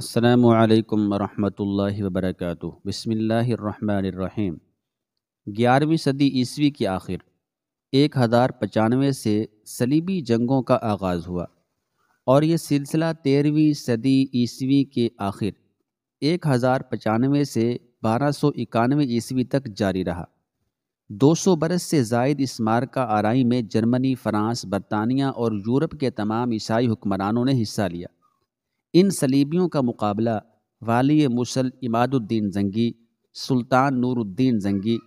अस्सलाम वालेकुम रहमतुल्लाहि व बरकातुहू बिस्मिल्लाहिर रहमानिर रहीम ग्यारहवीं सदी ईस्वी के आखिर एक हज़ार पचानवे से सलीबी जंगों का आगाज़ हुआ और ये सिलसिला तेरहवीं सदी ईस्वी के आखिर एक हज़ार पचानवे से बारह सौ इक्यानवे ईस्वी तक जारी रहा दो सौ बरस से जायद इस का आरई में जर्मनी फ्रांस बरतानिया और यूरोप के तमाम ईसाई हुक्मरानों ने हिस्सा लिया इन सलीबियों का मुकाबला वाली मुसल इमादुद्दीन जंगी सुल्तान नूरुद्दीन जंगी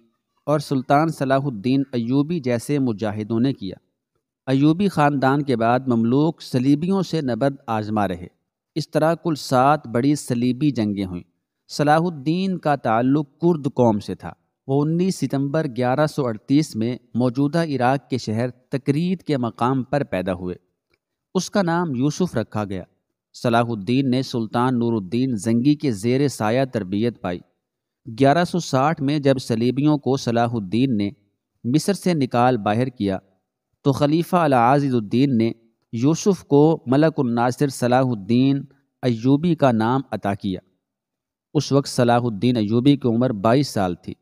और सुल्तान सलाहुद्दीन अयूबी जैसे मुजाहिदों ने किया अयूबी ख़ानदान के बाद ममलूक सलीबियों से नबद आजमा रहे इस तरह कुल सात बड़ी सलीबी जंगें हुईं सलाहुद्दीन का ताल्लुक कुर्द कौम से था वो 19 सितंबर 1138 में मौजूदा इराक के शहर तकरीद के मकाम पर पैदा हुए उसका नाम यूसुफ रखा गया सलाहुद्दीन ने सुल्तान नूरुद्दीन जंगी के जेर साया तरबियत पाई 1160 में जब सलीबियों को सलाहुद्दीन ने मिस्र से निकाल बाहर किया तो खलीफा अलाज़ुद्दीन ने यूसुफ को मलकुन्नासिर सलाहुद्दीन अयूबी का नाम अता किया उस वक्त सलाहुद्दीन अयूबी की उम्र 22 साल थी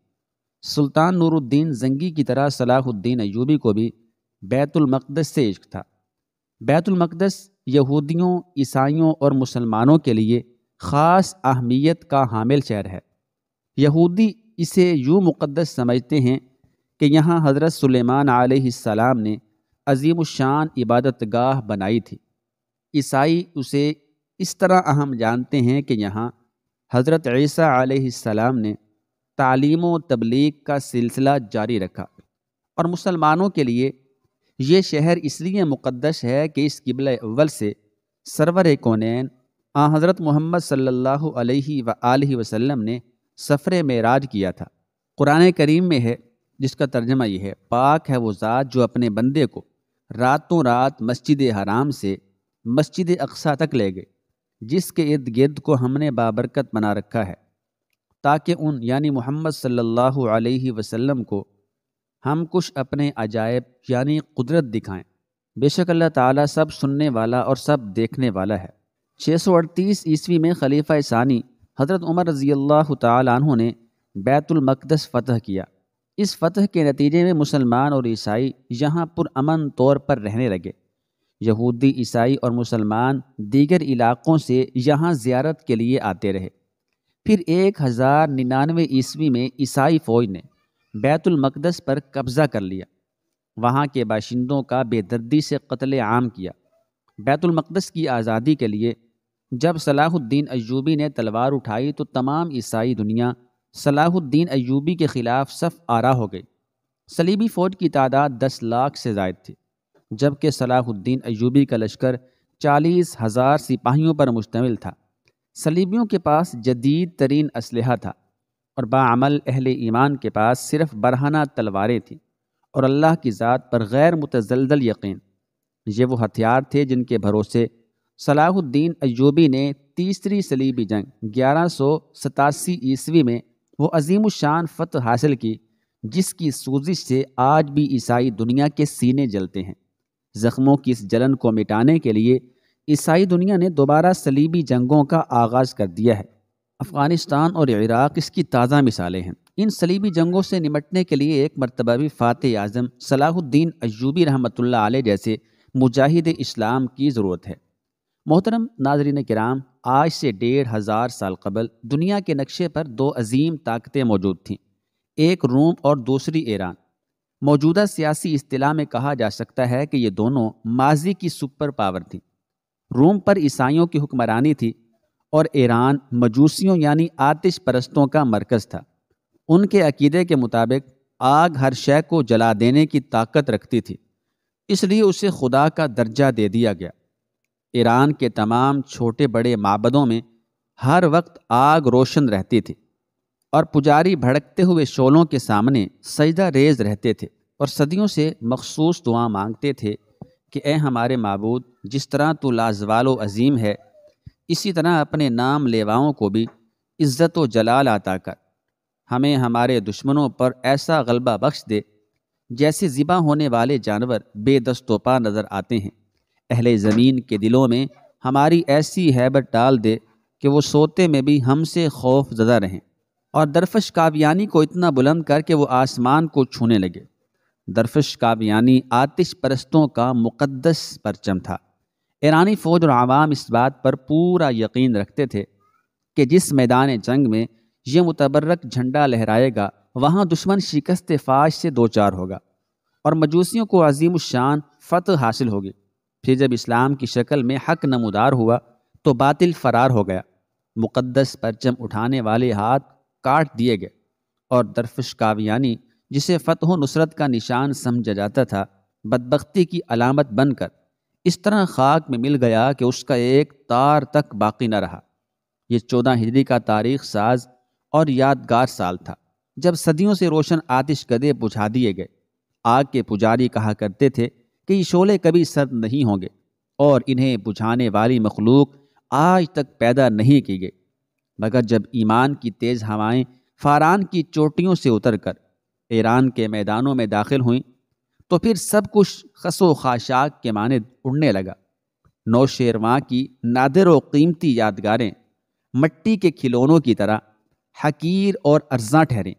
सुल्तान नूरुद्दीन जंगी की तरह सलाहुद्दीन अयूबी को भी बैतुलमक़दस से इश्क था बैतुलमक़दस यहूदियों ईसाइयों और मुसलमानों के लिए ख़ास अहमियत का हामिल शहर है यहूदी इसे यूँ मुक़दस समझते हैं कि यहाँ हज़रत सुलेमान आसमाम ने अजीम शान इबादत गाह बनाई थी ईसाई उसे इस तरह अहम जानते हैं कि यहाँ हज़रत ईसा आसमाम ने तालीम तबलीग का सिलसिला जारी रखा और मुसलमानों के लिए ये शहर इसलिए मुक़द्दस है कि इस किबल अव्वल से सरवर कौन आ हज़रत मोहम्मद सल्लल्लाहु अलैहि व आलि वसल्लम ने सफ़र मेराज किया था कुरान करीम में है जिसका तर्जमा यह है पाक है वो ज़ात जो अपने बंदे को रातों रात मस्जिद हराम से मस्जिद अक्सा तक ले गए जिसके इर्द गिर्द को हमने बाबरकत बना रखा है ताकि उन यानी मोहम्मद सल्लल्लाहु अलैहि वसल्लम को हम कुछ अपने अजायब यानी कुदरत दिखाएं बेशक अल्लाह ताला सब सुनने वाला और सब देखने वाला है 638 ईस्वी में खलीफा सानी हज़रत उमर रज़ी अल्लाह तु ने बैतुलमक़दस फ़तह किया इस फ़तह के नतीजे में मुसलमान और ईसाई यहाँ पुरअमन तौर पर रहने लगे यहूदी ईसाई और मुसलमान दीगर इलाक़ों से यहाँ ज़्यारत के लिए आते रहे फिर एक हज़ार निन्यानवे ईस्वी में ईसाई फ़ौज ने बैतुल मकदस पर कब्ज़ा कर लिया वहाँ के बाशिंदों का बेदर्दी से कत्ल आम किया बैतुल मकदस की आज़ादी के लिए जब सलाहुद्दीन अयूबी ने तलवार उठाई तो तमाम ईसाई दुनिया सलाहुद्दीन अयूबी के ख़िलाफ़ सफ़ आरा हो गई सलीबी फ़ौज की तादाद दस लाख से जायद थी जबकि सलाहुद्दीन अयूबी का लश्कर चालीस हज़ार सिपाहियों पर मुश्तमिल था सलीबियों के पास जदीद तरीन इसलह था और बामल अहल ईमान के पास सिर्फ बरहाना तलवारें थीं और अल्लाह की ज़ात पर गैर मुतजलदल यकीन ये वो हथियार थे जिनके भरोसे सलाहुद्दीन अयूबी ने तीसरी सलीबी जंग ग्यारह सौ सतासी ईस्वी में वो अजीम शान फतह हासिल की जिसकी सूजिश से आज भी ईसाई दुनिया के सीने जलते हैं ज़ख्मों की इस जलन को मिटाने के लिए ईसाई दुनिया ने दोबारा सलीबी जंगों का आगाज़ कर दिया है अफ़गानिस्तान और इराक़ इसकी ताज़ा मिसालें हैं इन सलीबी जंगों से निमटने के लिए एक मरतबा भी फ़ात आज़म सलाहुद्दीन अयूबी रहमत आल जैसे मुजाहिद इस्लाम की ज़रूरत है मोहतरम नाजरीन कराम आज से डेढ़ हज़ार साल कबल दुनिया के नक्शे पर दो अजीम ताकतें मौजूद थीं एक रूम और दूसरी ईरान मौजूदा सियासी अतलाह में कहा जा सकता है कि ये दोनों माजी की सुपर पावर थी रूम पर ईसाइयों की हुक्मरानी थी और ईरान मजूसियों यानी आतिश परस्तों का मरकज़ था उनके अकीदे के मुताबिक आग हर शय को जला देने की ताकत रखती थी इसलिए उसे खुदा का दर्जा दे दिया गया ईरान के तमाम छोटे बड़े माबदों में हर वक्त आग रोशन रहती थी और पुजारी भड़कते हुए शोलों के सामने सजदा रेज रहते थे और सदियों से मखसूस दुआ मांगते थे कि ए हमारे मबूद जिस तरह तो लाजवाल अजीम है इसी तरह अपने नाम लेवाओं को भी इज़्ज़त व जलाल आता कर हमें हमारे दुश्मनों पर ऐसा गलबा बख्श दे जैसे ज़िबा होने वाले जानवर बेदस्तोपा नज़र आते हैं अहले ज़मीन के दिलों में हमारी ऐसी हैबत डाल दे कि वो सोते में भी हमसे खौफ ज़दा रहें और दरफश कावियानी को इतना बुलंद करके कि वो आसमान को छूने लगे दरफश कावियानी आतिश परस्तों का मुक़दस परचम था ईरानी फ़ौज और आवाम इस बात पर पूरा यकीन रखते थे कि जिस मैदान जंग में ये मुतबरक झंडा लहराएगा वहाँ दुश्मन शिकस्त फाश से दो चार होगा और मजूसियों को अजीम शान फत हासिल होगी फिर जब इस्लाम की शक्ल में हक नमदार हुआ तो बातिल फरार हो गया मुक़दस परचम उठाने वाले हाथ काट दिए गए और दरफश कावियानी जिसे फतह नुसरत का निशान समझा जाता था बदबख्ती की अलामत बनकर इस तरह खाक में मिल गया कि उसका एक तार तक बाकी न रहा ये चौदह हिजरी का तारीख साज और यादगार साल था जब सदियों से रोशन आतिश गदे बुझा दिए गए आग के पुजारी कहा करते थे कि ये शोले कभी सर्द नहीं होंगे और इन्हें बुझाने वाली मखलूक आज तक पैदा नहीं की गई मगर जब ईमान की तेज़ हवाएं फारान की चोटियों से उतर कर ईरान के मैदानों में दाखिल हुईं तो फिर सब कुछ खसो खाशाक के मानद उड़ने लगा नौशेरवा की नादर व कीमती यादगारें मट्टी के खिलौनों की तरह हकीर और अर्जा ठहरें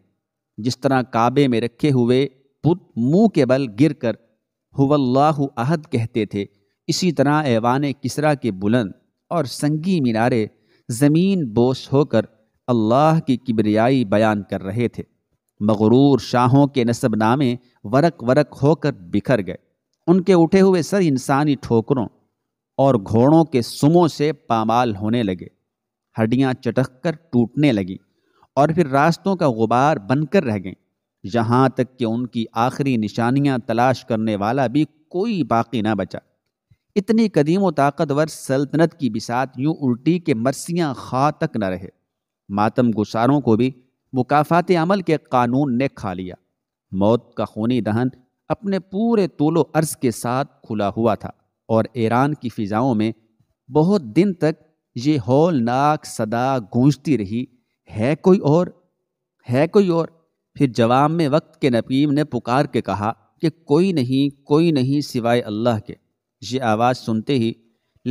जिस तरह काबे में रखे हुए बुत मुंह के बल गिर कर हुवल्लाहु अहद कहते थे इसी तरह ऐवान किसरा के बुलंद और संगी मीनारे ज़मीन बोश होकर अल्लाह की किबरियाई बयान कर रहे थे मगरूर शाहों के नसब नामे वरक वरक होकर बिखर गए उनके उठे हुए सर इंसानी ठोकरों और घोड़ों के सुमों से पामाल होने लगे हड्डियां चटक कर टूटने लगीं और फिर रास्तों का गुबार बनकर रह गई यहाँ तक कि उनकी आखिरी निशानियाँ तलाश करने वाला भी कोई बाकी ना बचा इतनी कदीम व ताकतवर सल्तनत की बिसात यूं उल्टी के मरसियाँ खा तक न रहे मातम गुसारों को भी मुकाफात अमल के कानून ने खा लिया मौत का खूनी दहन अपने पूरे तोलो अर्ज के साथ खुला हुआ था और ईरान की फ़िज़ाओं में बहुत दिन तक ये हौलनाक सदा गूंजती रही है कोई और है कोई और फिर जवाब में वक्त के नपीम ने पुकार के कहा कि कोई नहीं कोई नहीं सिवाय अल्लाह के ये आवाज़ सुनते ही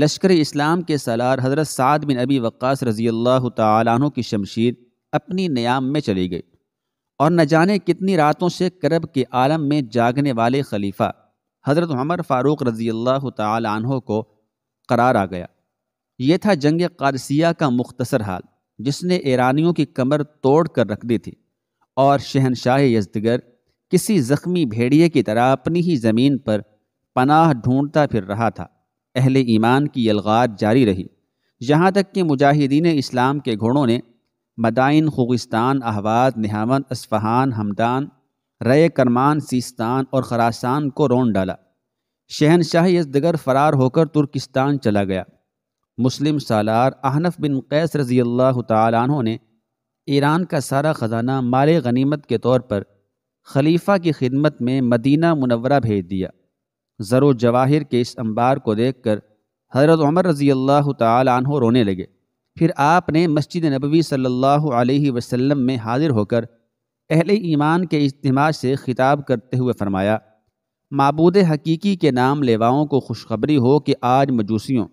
लश्कर इस्लाम के सलार हज़रत साद बिन अबी वक्स रज़ी अल्लाह तु की शमशीर अपनी नयाम में चली गई और न जाने कितनी रातों से करब के आलम में जागने वाले खलीफा हज़रत उमर फ़ारूक रज़ी अल्लाह तहों को करार आ गया ये था जंग कादसिया का मुख्तसर हाल जिसने ईरानियों की कमर तोड़ कर रख दी थी और शहनशाह यजदगर किसी ज़ख्मी भेड़िए की तरह अपनी ही ज़मीन पर पनाह ढूंढता फिर रहा था अहले ईमान की यलगार जारी रही यहाँ तक कि मुजाहिदीन इस्लाम के घोड़ों ने Madain Khuzistan Ahvaz Nahavand Isfahan Hamadan Ray Kerman Sistan और खरासान को रोन डाला शहनशाह यजदगर फ़रार होकर तुर्किस्तान चला गया मुस्लिम सालार आहनफ बिन कैस रज़ी अल्लाह तहों ने ईरान का सारा ख़जाना माल गनीमत के तौर पर खलीफा की खिदमत में मदीना मुनवरा भेज दिया ज़रो जवाहिर के इस अंबार को देख कर हज़रत उमर रज़ी अल्लाह तहों रोने लगे फिर आपने मस्जिद नबवी सल्लल्लाहु अलैहि वसल्लम में हाजिर होकर अहले ईमान के इज्तम से ख़िताब करते हुए फरमाया मबूद हकीकी के नाम लेवाओं को खुशखबरी हो कि आज मजूसियों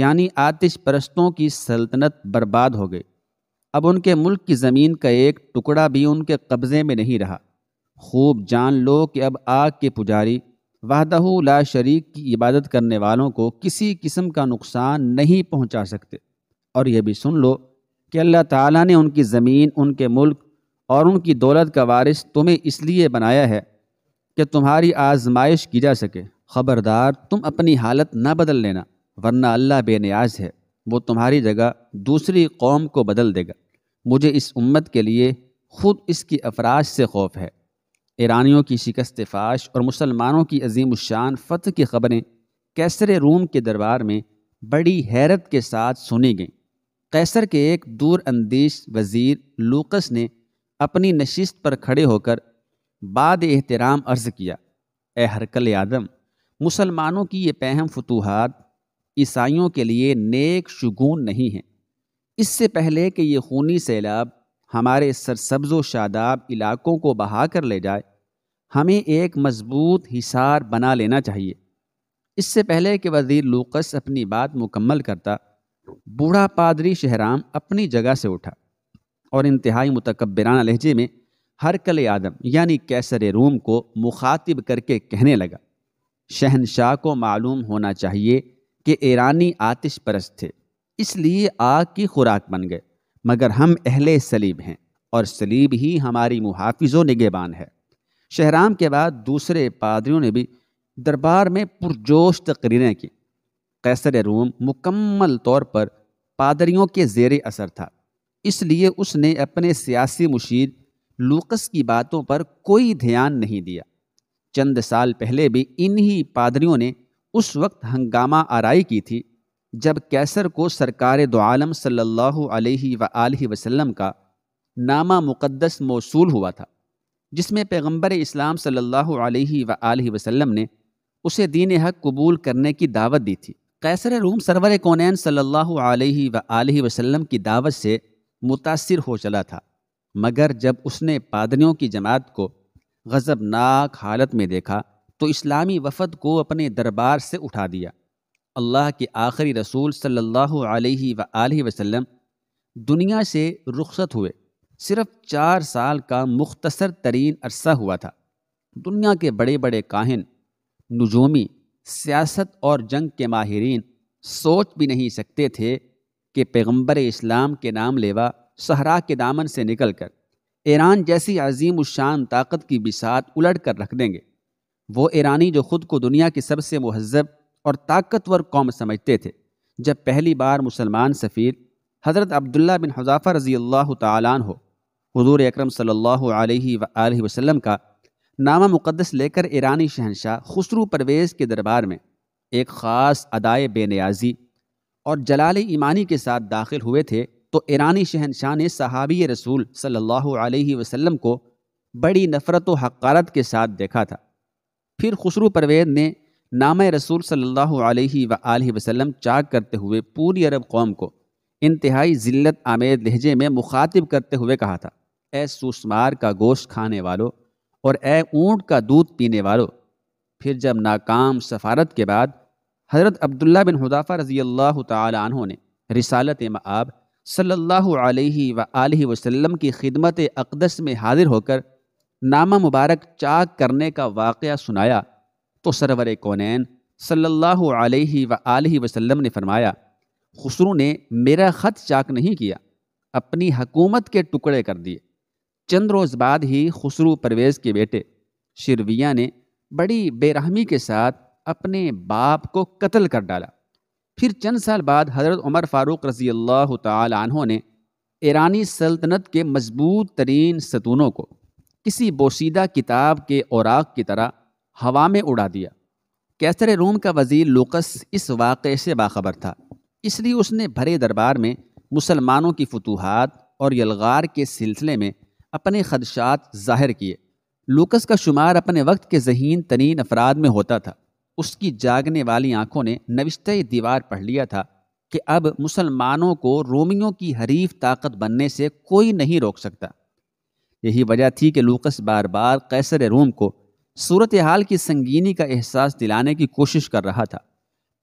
यानी आतिश परस्तों की सल्तनत बर्बाद हो गई अब उनके मुल्क की ज़मीन का एक टुकड़ा भी उनके कब्ज़े में नहीं रहा खूब जान लो कि अब आग के पुजारी वाहदहू ला शरीक की इबादत करने वालों को किसी किस्म का नुकसान नहीं पहुंचा सकते और यह भी सुन लो कि अल्लाह ताला ने उनकी ज़मीन उनके मुल्क और उनकी दौलत का वारिस तुम्हें इसलिए बनाया है कि तुम्हारी आजमाइश की जा सके ख़बरदार तुम अपनी हालत ना बदल लेना वरना अल्लाह बेनियाज है वो तुम्हारी जगह दूसरी कौम को बदल देगा मुझे इस उम्मत के लिए खुद इसकी अफराज से खौफ है ईरानियों की शिकस्त फाश और मुसलमानों की अजीम शान फ़तह की खबरें कैसरे रूम के दरबार में बड़ी हैरत के साथ सुनी गईं कैसर के एक दूर अंदेश वज़ीर लूकस ने अपनी नशिस्त पर खड़े होकर बाद एहतराम अर्ज़ किया ए हरकल आदम मुसलमानों की ये पहम फतूहत ईसाइयों के लिए नेक शगून नहीं है इससे पहले कि ये खूनी सैलाब हमारे सरसब्ज व शादाब इलाकों को बहा कर ले जाए हमें एक मजबूत हिसार बना लेना चाहिए इससे पहले कि वज़ीर लूकस अपनी बात मुकम्मल करता बूढ़ा पादरी शहराम अपनी जगह से उठा और इंतहाई मतकबराना लहजे में हरकल आदम यानी कैसर रूम को मुखातिब करके कहने लगा शहनशाह को मालूम होना चाहिए कि ईरानी आतिश परस्त थे इसलिए आग की खुराक बन गए मगर हम अहले सलीब हैं और सलीब ही हमारी मुहाफ़ो निगेबान है शहराम के बाद दूसरे पादरियों ने भी दरबार में पुरजोश तकरीरें की कैसर रोम मुकम्मल तौर पर पादरियों के जेर असर था इसलिए उसने अपने सियासी मुशीर लूकस की बातों पर कोई ध्यान नहीं दिया चंद साल पहले भी इन्हीं पादरियों ने उस वक्त हंगामा आरई की थी जब कैसर को सरकार दो आलम सल्लल्लाहु अलैहि व वसल्लम का नामा मुक़द्दस मौसूल हुआ था जिसमें पैगंबर इस्लाम सल्लल्लाहु अलैहि व वसल्लम ने उसे दीन हक कबूल करने की दावत दी थी कैसर रूम सरवर कौन सल्लल्लाहु अलैहि वसल्लम की दावत से मुतासर हो चला था मगर जब उसने पादरियों की जमात को गज़बनाक हालत में देखा तो इस्लामी वफद को अपने दरबार से उठा दिया अल्लाह के आखिरी रसूल सल्लल्लाहु अलैहि सल्ला वसल्लम दुनिया से रुखसत हुए सिर्फ चार साल का मुख्तसर तरीन अरसा हुआ था दुनिया के बड़े बड़े काहिन नजूमी सियासत और जंग के माहरीन सोच भी नहीं सकते थे कि पैगम्बर इस्लाम के नाम लेवा सहरा के दामन से निकल कर ईरान जैसी अजीम शान ताकत की बिसात उलट कर रख देंगे वो ईरानी जो ख़ुद को दुनिया के सबसे महजब और ताकतवर कौम समझते थे जब पहली बार मुसलमान सफ़ीर हज़रत अब्दुल्ला बिन हजाफ़ा रज़ी अल्लाह तन हजूर अक्रम सल्ला वसलम का नामा मुकदस लेकर ईरानी शहनशाह खुसरू परवेज़ के दरबार में एक ख़ास अदाए बेनियाजी और जलाल ईमानी के साथ दाखिल हुए थे तो ईरानी शहनशाह ने सहाबी रसूल सल्लल्लाहु अलैहि वसल्लम को बड़ी नफ़रत व हकारत के साथ देखा था फिर खुसरू परवेज़ ने नाम रसूल सल्लल्लाहु अलैहि व वसल्लम चाक करते हुए पूरी अरब कौम को इंतहाई ज़िल्त आमेज लहजे में मुखातिब करते हुए कहा था ए सूसमार का गोश्त खाने वालों और ए ऊँट का दूध पीने वालों फिर जब नाकाम सफारत के बाद हज़रत अब्दुल्ला बिन हुदाफ़ा रज़ी अल्लाह तहों ने रिसालत मआब सल्ला अलैहि की खिदमत अकदस में हाजिर होकर नामा मुबारक चाक करने का वाक़ सुनाया तो सरवर कौनैन सल्ला अलैहि ने फरमाया खसरू ने मेरा ख़त चाक नहीं किया अपनी हकूमत के टुकड़े कर दिए चंद रोज़ बाद ही खुसरू परवेज़ के बेटे शिरविया ने बड़ी बेरहमी के साथ अपने बाप को कत्ल कर डाला फिर चंद साल बाद हज़रत उमर फ़ारूक रज़ी अल्लाह तहों ने ईरानी सल्तनत के मजबूत तरीन सतूनों को किसी बोशीदा किताब के औराक की तरह हवा में उड़ा दिया कैसर रोम का वज़ीर लोकस इस वाक़े से बाखबर था इसलिए उसने भरे दरबार में मुसलमानों की फतूहत और यलगार के सिलसिले में अपने खदशात ज़ाहिर किए लूकस का शुमार अपने वक्त के जहीन तरीन अफराद में होता था उसकी जागने वाली आंखों ने नविश्त दीवार पढ़ लिया था कि अब मुसलमानों को रोमियों की हरीफ ताकत बनने से कोई नहीं रोक सकता यही वजह थी कि लूकस बार बार कैसर रोम को सूरत हाल की संगीनी का एहसास दिलाने की कोशिश कर रहा था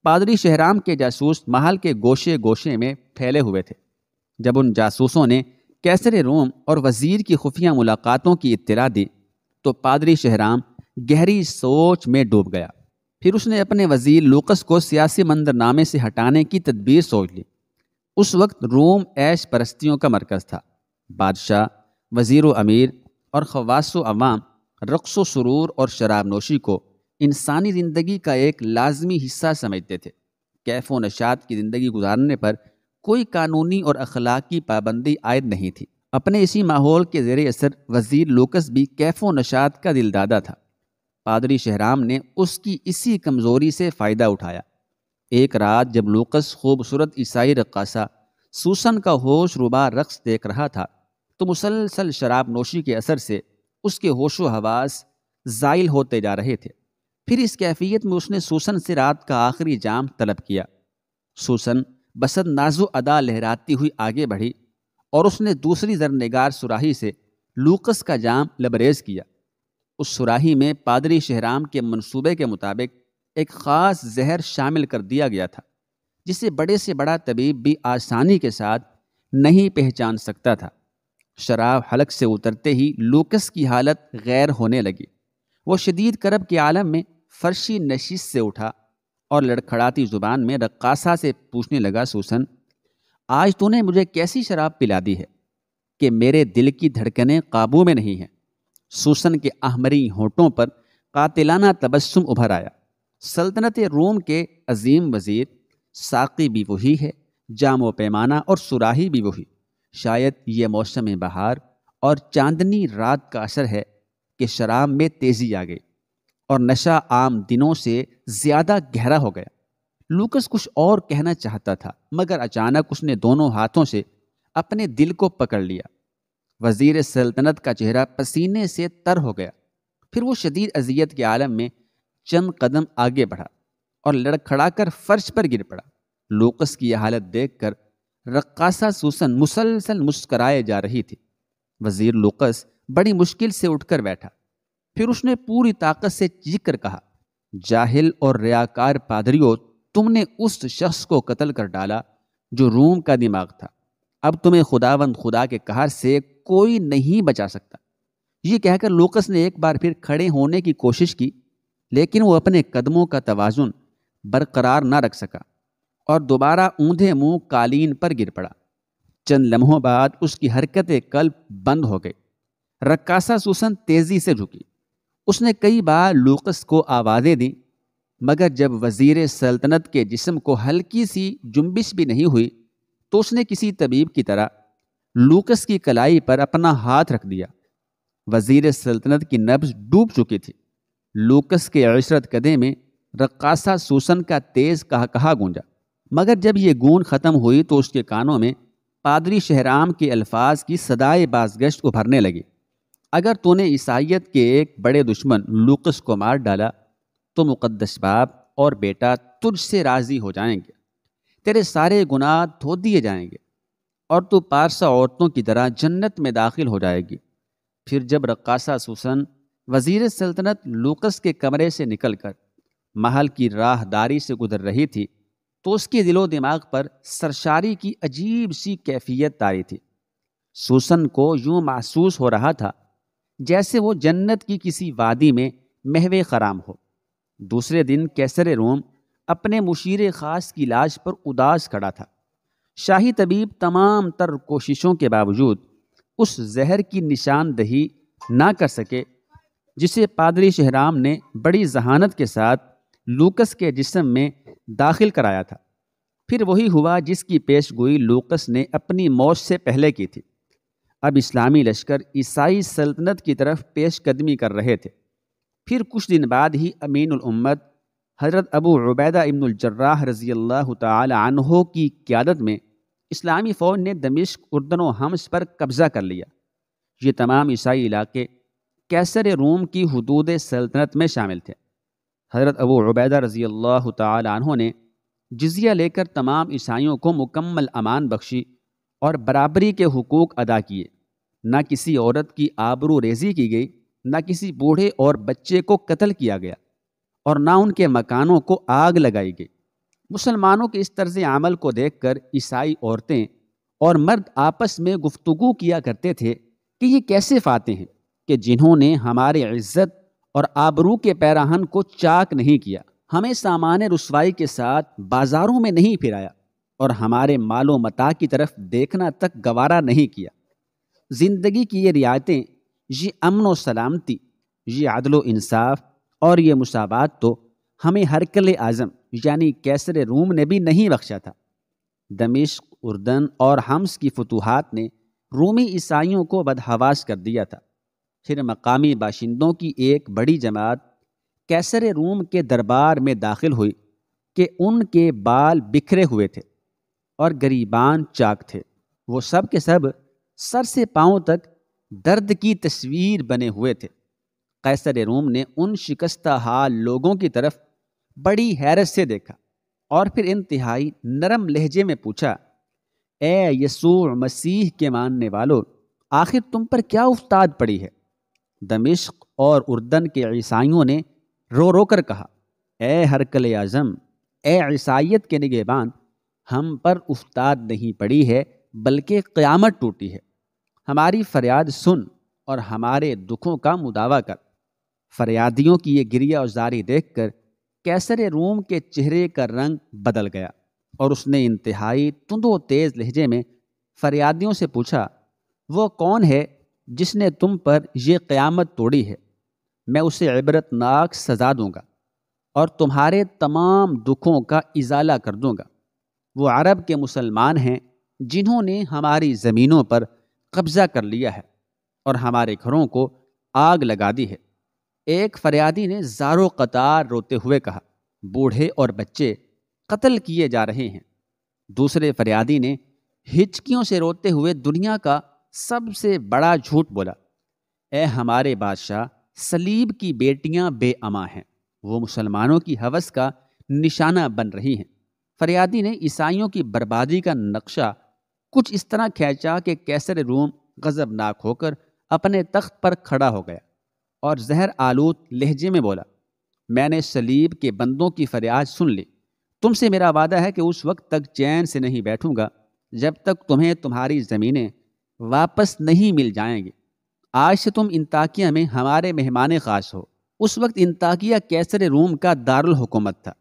पादरी शहराम के जासूस महल के गोशे गोशे में फैले हुए थे जब उन जासूसों ने कैसर रोम और वज़ीर की खुफिया मुलाकातों की इत्तला दी तो पादरी शहराम गहरी सोच में डूब गया फिर उसने अपने वज़ीर लूकस को सियासी मंदरनामे से हटाने की तदबीर सोच ली उस वक्त रोम ऐश परस्तियों का मरकज़ था बादशाह वज़ीर अमीर और खवास अवाम रक्स सुरूर और शराब नोशी को इंसानी ज़िंदगी का एक लाजमी हिस्सा समझते थे कैफो नशात की ज़िंदगी गुजारने पर कोई कानूनी और अखलाकी पाबंदी आयद नहीं थी अपने इसी माहौल के जेर असर वजीर लोकस भी कैफो नशात का दिलदादा था पादरी शहराम ने उसकी इसी कमज़ोरी से फ़ायदा उठाया एक रात जब लोकस खूबसूरत ईसाई रक्सा सूसन का होश रुबा रक्स देख रहा था तो मुसलसल शराब नोशी के असर से उसके होश व हवास ज़ाइल होते जा रहे थे फिर इस कैफियत में उसने सूसन से रात का आखिरी जाम तलब किया सूसन बसंत नाजु अदा लहराती हुई आगे बढ़ी और उसने दूसरी जरनेगार सुराही से लूकस का जाम लबरेज किया उस सुराही में पादरी शहराम के मंसूबे के मुताबिक एक ख़ास जहर शामिल कर दिया गया था जिसे बड़े से बड़ा तबीब भी आसानी के साथ नहीं पहचान सकता था शराब हलक से उतरते ही लूकस की हालत गैर होने लगी वो शदीद करब के आलम में फर्शी नशीस से उठा और लड़खड़ाती ज़ुबान में रक्कासा से पूछने लगा सूसन आज तूने मुझे कैसी शराब पिला दी है कि मेरे दिल की धड़कनें काबू में नहीं हैं सूसन के आहमरी होठों पर कातिलाना तबस्सुम उभर आया सल्तनत रोम के अजीम वज़ीर साकी भी वही है जाम पैमाना और सुराही भी वही शायद ये मौसम बहार और चांदनी रात का असर है कि शराब में तेज़ी आ गई और नशा आम दिनों से ज्यादा गहरा हो गया लूकस कुछ और कहना चाहता था मगर अचानक उसने दोनों हाथों से अपने दिल को पकड़ लिया वजीर सल्तनत का चेहरा पसीने से तर हो गया फिर वो शदीद अजियत के आलम में चंद कदम आगे बढ़ा और लड़खड़ाकर फर्श पर गिर पड़ा लूकस की यह हालत देखकर रक्कासा सूसन मुसलसल मुस्कराए जा रही थी वजीर लूकस बड़ी मुश्किल से उठकर बैठा फिर उसने पूरी ताकत से कर कहा जाहिल और रियाकार पादरियों तुमने उस शख्स को कत्ल कर डाला जो रूम का दिमाग था अब तुम्हें खुदावंद खुदा के कहार से कोई नहीं बचा सकता ये कहकर लोकस ने एक बार फिर खड़े होने की कोशिश की लेकिन वो अपने कदमों का तोज़ुन बरकरार ना रख सका और दोबारा ऊंधे मुंह कालीन पर गिर पड़ा चंद लम्हों बाद उसकी हरकतें कल बंद हो गई रक्कासा सुसन तेज़ी से झुकी उसने कई बार लूकस को आवाज़ें दी मगर जब वज़ीर सल्तनत के जिस्म को हल्की सी जुम्बिश भी नहीं हुई तो उसने किसी तबीब की तरह लूकस की कलाई पर अपना हाथ रख दिया वज़ीर सल्तनत की नब्ज डूब चुकी थी लूकस के अशरत कदे में रक्सा सूसन का तेज़ कहा कहा गूंजा मगर जब ये गूंज ख़त्म हुई तो उसके कानों में पादरी शहराम के अल्फाज की सदाए बाजगश्त उभरने लगी अगर तूने ईसाइत के एक बड़े दुश्मन लूकस को मार डाला तो मुक़दस बाप और बेटा तुझसे राज़ी हो जाएंगे तेरे सारे गुनाह धो दिए जाएंगे और तू पारसा औरतों की तरह जन्नत में दाखिल हो जाएगी फिर जब रक्कासा सुसन वजीर सल्तनत लूकस के कमरे से निकलकर महल की राहदारी से गुजर रही थी तो उसके दिलो दिमाग पर सरशारी की अजीब सी कैफियत तारी थी सुसन को यूं महसूस हो रहा था जैसे वो जन्नत की किसी वादी में महवे खराम हो दूसरे दिन कैसर रोम अपने मुशीर ख़ास की लाश पर उदास खड़ा था शाही तबीब तमाम तर कोशिशों के बावजूद उस जहर की निशानदही ना कर सके जिसे पादरी शहराम ने बड़ी जहानत के साथ लूकस के जिसम में दाखिल कराया था फिर वही हुआ जिसकी पेशगोई लूकस ने अपनी मौत से पहले की थी अब इस्लामी लश्कर ईसाई सल्तनत की तरफ पेश कदमी कर रहे थे फिर कुछ दिन बाद ही अमीन उम्मत हज़रत अबू उबैदा इब्नजर्राह रज़ी अल्लाह तहों की क्यादत में इस्लामी फ़ौज ने दमिश्क उर्दन व हमस पर कब्ज़ा कर लिया ये तमाम ईसाई इलाके कैसर रूम की हदूद सल्तनत में शामिल थे हज़रत अबू उबैदा रज़ी अल्लाह तहों ने जजिया लेकर तमाम ईसाइयों को मुकम्मल अमान बख्शी और बराबरी के हकूक़ अदा किए ना किसी औरत की आबरू रेजी की गई ना किसी बूढ़े और बच्चे को कत्ल किया गया और ना उनके मकानों को आग लगाई गई मुसलमानों के इस तर्ज अमल को देखकर ईसाई औरतें और मर्द आपस में गुफ्तगु किया करते थे कि ये कैसे फाते हैं कि जिन्होंने हमारे इज्जत और आबरू के पैराहन को चाक नहीं किया हमें सामान रसवाई के साथ बाज़ारों में नहीं फिराया और हमारे मालो मता की तरफ देखना तक गवारा नहीं किया ज़िंदगी की ये रियायतें ये अमन व सलामती ये अदल इंसाफ और ये मुसावत तो हमें हरकल आज़म यानी कैसर रूम ने भी नहीं बख्शा था दमिश्क उर्दन और हम्स की फतूहत ने रूमी ईसाइयों को बदहवास कर दिया था फिर मकामी बाशिंदों की एक बड़ी जमात कैसर रूम के दरबार में दाखिल हुई कि उनके बाल बिखरे हुए थे और गरीबान चाक थे वो सब के सब सर से पांव तक दर्द की तस्वीर बने हुए थे कैसर रोम ने उन शिकस्ता हाल लोगों की तरफ बड़ी हैरत से देखा और फिर इंतहाई नरम लहजे में पूछा ए यसूर मसीह के मानने वालों आखिर तुम पर क्या उस्ताद पड़ी है दमिश्क और उर्दन के ईसाइयों ने रो रो कर कहा ए हरकल आज़म ए ईसाइत के निगेबान हम पर उस्ताद नहीं पड़ी है बल्कि क़यामत टूटी है हमारी फरियाद सुन और हमारे दुखों का मुदावा कर फरियादियों की ये गिरिया और जारी देख कर कैसर रूम के चेहरे का रंग बदल गया और उसने इंतहाई तुंदो तेज़ लहजे में फरियादियों से पूछा वो कौन है जिसने तुम पर यह क़यामत तोड़ी है मैं उसे इबरतनाक सजा दूंगा और तुम्हारे तमाम दुखों का इजाला कर दूंगा वो अरब के मुसलमान हैं जिन्होंने हमारी ज़मीनों पर कब्ज़ा कर लिया है और हमारे घरों को आग लगा दी है एक फरियादी ने जारो कतार रोते हुए कहा बूढ़े और बच्चे कत्ल किए जा रहे हैं दूसरे फरियादी ने हिचकियों से रोते हुए दुनिया का सबसे बड़ा झूठ बोला ए हमारे बादशाह सलीब की बेटियां बेअमा हैं वो मुसलमानों की हवस का निशाना बन रही हैं फरियादी ने ईसाइयों की बर्बादी का नक्शा कुछ इस तरह खींचा कि कैसर रूम गज़बनाक होकर अपने तख्त पर खड़ा हो गया और जहर आलूद लहजे में बोला मैंने सलीब के बंदों की फरियाद सुन ली तुमसे मेरा वादा है कि उस वक्त तक चैन से नहीं बैठूंगा जब तक तुम्हें तुम्हारी ज़मीनें वापस नहीं मिल जाएंगी आज से तुम इंताकिया में हमारे मेहमान खास हो उस वक्त इंताकिया कैसर रूम का दारुल हुकूमत था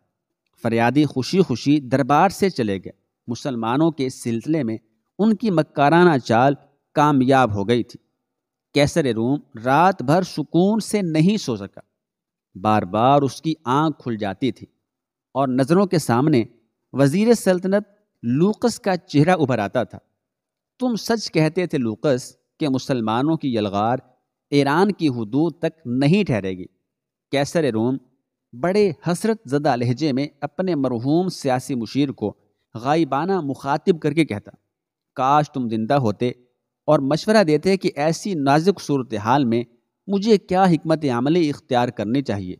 फरियादी खुशी खुशी दरबार से चले गए मुसलमानों के सिलसिले में उनकी मक्काराना चाल कामयाब हो गई थी कैसर रोम रात भर सुकून से नहीं सो सका बार बार उसकी आंख खुल जाती थी और नज़रों के सामने वजीर सल्तनत लूकस का चेहरा उभर आता था तुम सच कहते थे लूकस के मुसलमानों की यलगार ईरान की हदूद तक नहीं ठहरेगी कैसर रोम बड़े हसरत ज़दा लहजे में अपने मरहूम सियासी मुशीर को गाइबाना मुखातिब करके कहता काश तुम जिंदा होते और मशवरा देते कि ऐसी नाजुक सूरत हाल में मुझे क्या हमत अमली इख्तियार करनी चाहिए